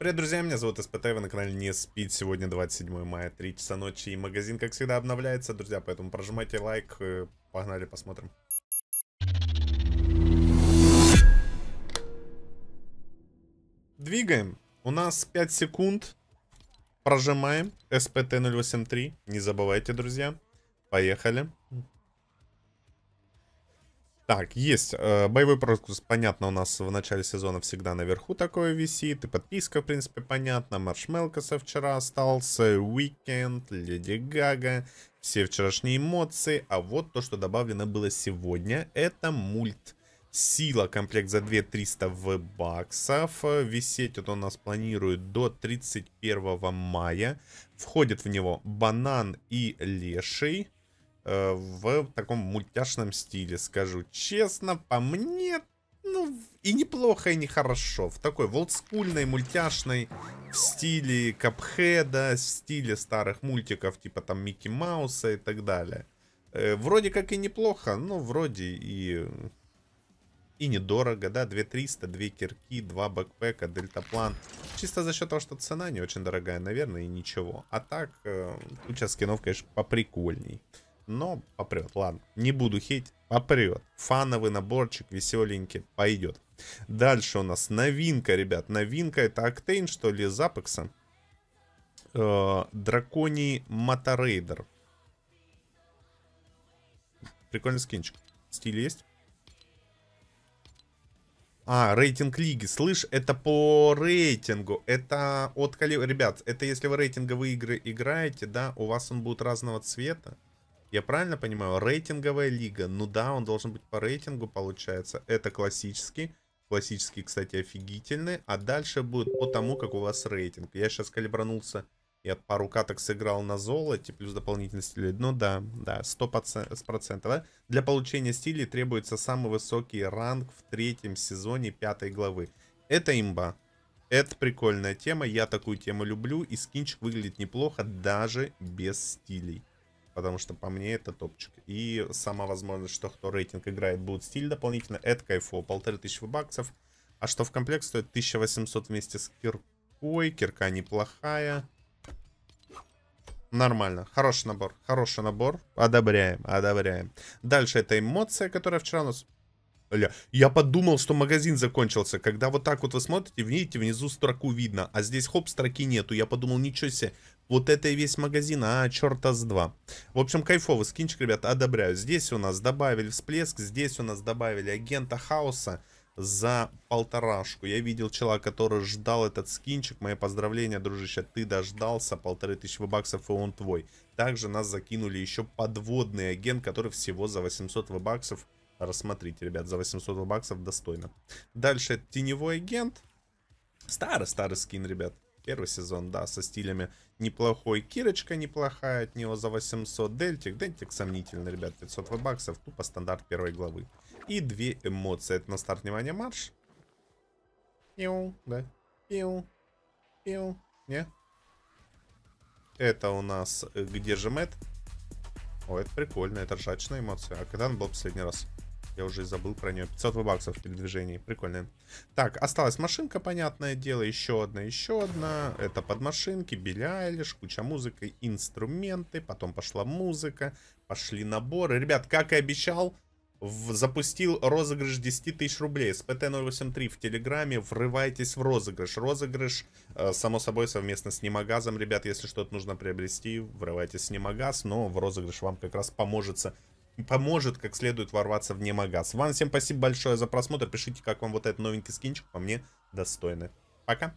Привет, друзья, меня зовут СПТ, вы на канале Не Спит, сегодня 27 мая, 3 часа ночи, и магазин, как всегда, обновляется, друзья, поэтому прожимайте лайк, э, погнали, посмотрим. Двигаем, у нас 5 секунд, прожимаем, СПТ 083, не забывайте, друзья, поехали. Так, есть. Э, боевой пропуск, понятно, у нас в начале сезона всегда наверху такое висит. И подписка, в принципе, понятно. Маршмелка со вчера остался. Уикенд, Леди Гага. Все вчерашние эмоции. А вот то, что добавлено было сегодня, это мульт. Сила комплект за 2 300 в баксов. Э, висеть вот он у нас планирует до 31 мая. Входит в него банан и леший. Э, в таком мультяшном стиле, скажу честно. По мне, ну, и неплохо, и нехорошо. В такой в олдскульной, мультяшной, в стиле Капхеда, в стиле старых мультиков, типа там Микки Мауса и так далее. Э, вроде как и неплохо, но вроде и... И недорого, да, 2300, 2 кирки, 2 бэкпэка, дельтаплан. Чисто за счет того, что цена не очень дорогая, наверное, и ничего. А так, э, куча скинов, конечно, поприкольней но попрет. Ладно, не буду хейтить, попрет. Фановый наборчик, веселенький, пойдет. Дальше у нас новинка, ребят. Новинка это Октейн, что ли, Запекса. Э, Драконий Моторейдер. Прикольный скинчик. Стиль есть? А, рейтинг лиги. Слышь, это по рейтингу. Это от Ребят, это если вы рейтинговые игры играете, да, у вас он будет разного цвета. Я правильно понимаю? Рейтинговая лига. Ну да, он должен быть по рейтингу, получается. Это классический. Классический, кстати, офигительный. А дальше будет по тому, как у вас рейтинг. Я сейчас калибранулся. Я пару каток сыграл на золоте, плюс дополнительный стиль. Ну да, да, 100%. Да? Для получения стилей требуется самый высокий ранг в третьем сезоне пятой главы. Это имба. Это прикольная тема, я такую тему люблю, и скинчик выглядит неплохо даже без стилей. Потому что по мне это топчик. И сама возможность, что кто рейтинг играет, будет стиль дополнительно. Это кайфо. Полторы тысячи баксов. А что в комплект стоит? 1800 вместе с киркой. Кирка неплохая. Нормально. Хороший набор. Хороший набор. Одобряем. Одобряем. Дальше это эмоция, которая вчера у нас я подумал, что магазин закончился. Когда вот так вот вы смотрите, видите, внизу строку видно, а здесь хоп, строки нету. Я подумал, ничего себе, вот это и весь магазин, а, черта с два. В общем, кайфовый скинчик, ребята, одобряю. Здесь у нас добавили всплеск, здесь у нас добавили агента хаоса за полторашку. Я видел человека, который ждал этот скинчик. Мои поздравления, дружище, ты дождался. Полторы тысячи баксов и он твой. Также нас закинули еще подводный агент, который всего за 800 баксов рассмотрите, ребят, за 800 баксов достойно. Дальше теневой агент. Старый-старый скин, ребят. Первый сезон, да, со стилями неплохой. Кирочка неплохая от него за 800. Дельтик, Дельтик сомнительный, ребят, 500 баксов. Тупо стандарт первой главы. И две эмоции. Это на старт внимания марш. Пиу, да. Пиу. Пиу. Не? Это у нас э, где же Мэтт? О, это прикольно, это ржачная эмоция. А когда он был последний раз? Я уже забыл про нее. 500 баксов в передвижении. Прикольно. Так, осталась машинка, понятное дело. Еще одна, еще одна. Это под машинки, Белялиш, куча музыки, инструменты. Потом пошла музыка. Пошли наборы. Ребят, как и обещал, в, запустил розыгрыш 10 тысяч рублей с ПТ-083 в Телеграме. Врывайтесь в розыгрыш. Розыгрыш, э, само собой, совместно с Немагазом. Ребят, если что-то нужно приобрести, врывайтесь с Немагаз. Но в розыгрыш вам как раз поможется поможет как следует ворваться в немагаз. Вам всем спасибо большое за просмотр. Пишите, как вам вот этот новенький скинчик по мне достойны. Пока.